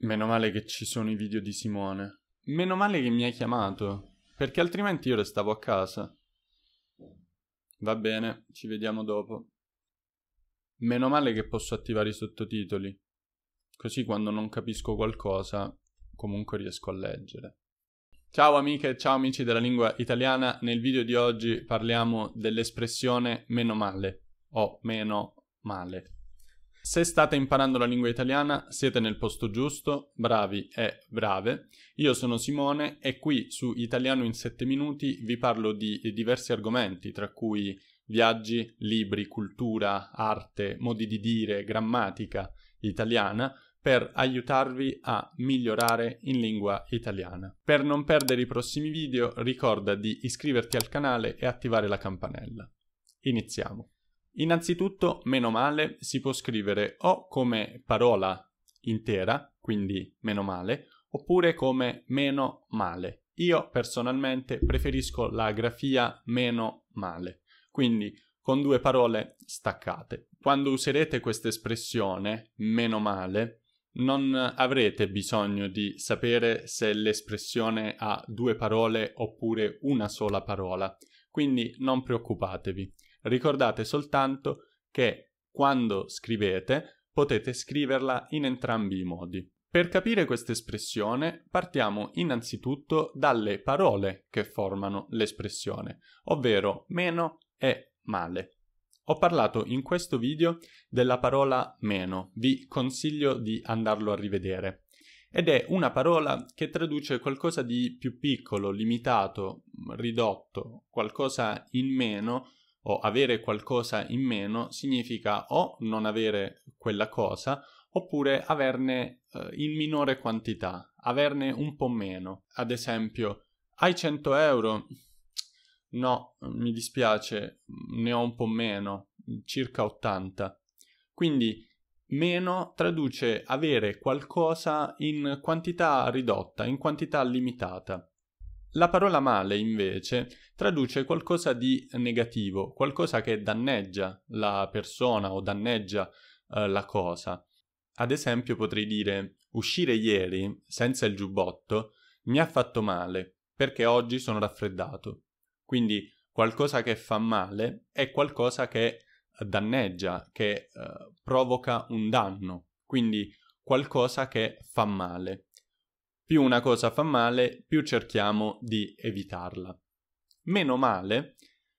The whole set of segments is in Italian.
Meno male che ci sono i video di Simone. Meno male che mi hai chiamato, perché altrimenti io restavo a casa. Va bene, ci vediamo dopo. Meno male che posso attivare i sottotitoli, così quando non capisco qualcosa comunque riesco a leggere. Ciao amiche e ciao amici della lingua italiana, nel video di oggi parliamo dell'espressione meno male o meno male. Se state imparando la lingua italiana siete nel posto giusto, bravi e brave. Io sono Simone e qui su Italiano in 7 minuti vi parlo di diversi argomenti, tra cui viaggi, libri, cultura, arte, modi di dire, grammatica italiana, per aiutarvi a migliorare in lingua italiana. Per non perdere i prossimi video ricorda di iscriverti al canale e attivare la campanella. Iniziamo! Innanzitutto, meno male si può scrivere o come parola intera, quindi meno male, oppure come meno male. Io personalmente preferisco la grafia meno male, quindi con due parole staccate. Quando userete questa espressione, meno male, non avrete bisogno di sapere se l'espressione ha due parole oppure una sola parola, quindi non preoccupatevi. Ricordate soltanto che quando scrivete potete scriverla in entrambi i modi. Per capire questa espressione partiamo innanzitutto dalle parole che formano l'espressione, ovvero meno e male. Ho parlato in questo video della parola meno, vi consiglio di andarlo a rivedere. Ed è una parola che traduce qualcosa di più piccolo, limitato, ridotto, qualcosa in meno o avere qualcosa in meno significa o non avere quella cosa oppure averne eh, in minore quantità, averne un po' meno. Ad esempio, hai 100 euro? No, mi dispiace, ne ho un po' meno, circa 80. Quindi meno traduce avere qualcosa in quantità ridotta, in quantità limitata. La parola male, invece, traduce qualcosa di negativo, qualcosa che danneggia la persona o danneggia eh, la cosa. Ad esempio potrei dire uscire ieri senza il giubbotto mi ha fatto male perché oggi sono raffreddato. Quindi qualcosa che fa male è qualcosa che danneggia, che eh, provoca un danno, quindi qualcosa che fa male. Più una cosa fa male, più cerchiamo di evitarla. Meno male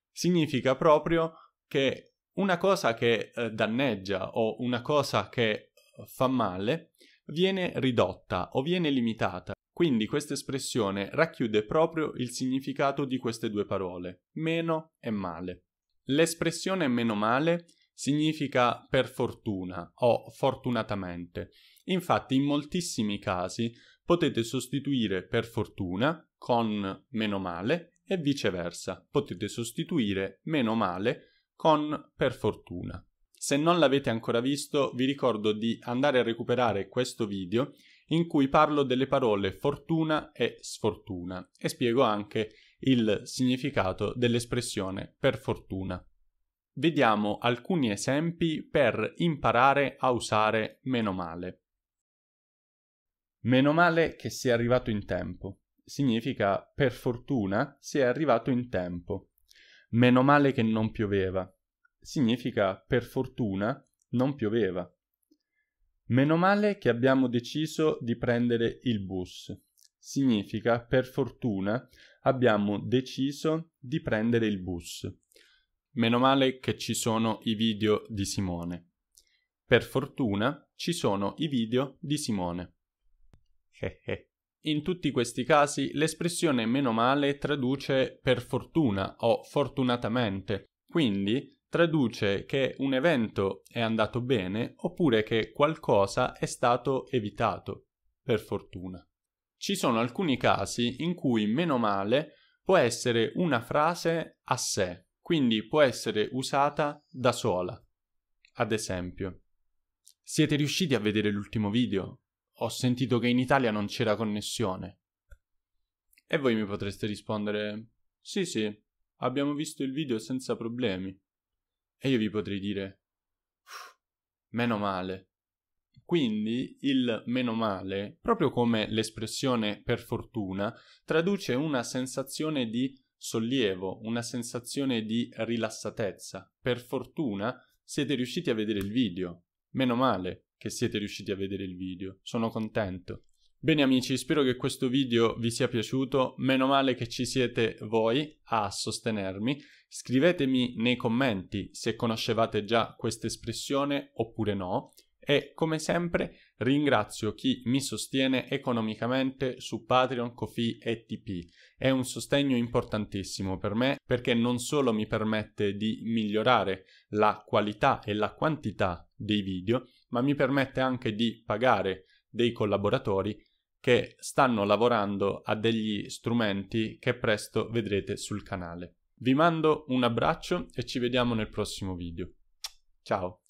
significa proprio che una cosa che eh, danneggia o una cosa che eh, fa male viene ridotta o viene limitata. Quindi questa espressione racchiude proprio il significato di queste due parole, meno e male. L'espressione meno male significa per fortuna o fortunatamente Infatti in moltissimi casi potete sostituire per fortuna con meno male e viceversa, potete sostituire meno male con per fortuna. Se non l'avete ancora visto vi ricordo di andare a recuperare questo video in cui parlo delle parole fortuna e sfortuna e spiego anche il significato dell'espressione per fortuna. Vediamo alcuni esempi per imparare a usare meno male. Meno male che si è arrivato in tempo. Significa, per fortuna, si è arrivato in tempo. Meno male che non pioveva. Significa, per fortuna, non pioveva. Meno male che abbiamo deciso di prendere il bus. Significa, per fortuna, abbiamo deciso di prendere il bus. Meno male che ci sono i video di Simone. Per fortuna ci sono i video di Simone. In tutti questi casi l'espressione meno male traduce per fortuna o fortunatamente, quindi traduce che un evento è andato bene oppure che qualcosa è stato evitato, per fortuna. Ci sono alcuni casi in cui meno male può essere una frase a sé, quindi può essere usata da sola. Ad esempio, siete riusciti a vedere l'ultimo video? ho sentito che in Italia non c'era connessione. E voi mi potreste rispondere: Sì, sì, abbiamo visto il video senza problemi. E io vi potrei dire: Meno male. Quindi il meno male, proprio come l'espressione per fortuna, traduce una sensazione di sollievo, una sensazione di rilassatezza. Per fortuna siete riusciti a vedere il video. Meno male che siete riusciti a vedere il video, sono contento. Bene amici, spero che questo video vi sia piaciuto, meno male che ci siete voi a sostenermi. Scrivetemi nei commenti se conoscevate già questa espressione oppure no e come sempre ringrazio chi mi sostiene economicamente su Patreon, Kofi e Tipeee. È un sostegno importantissimo per me perché non solo mi permette di migliorare la qualità e la quantità dei video, ma mi permette anche di pagare dei collaboratori che stanno lavorando a degli strumenti che presto vedrete sul canale. Vi mando un abbraccio e ci vediamo nel prossimo video. Ciao!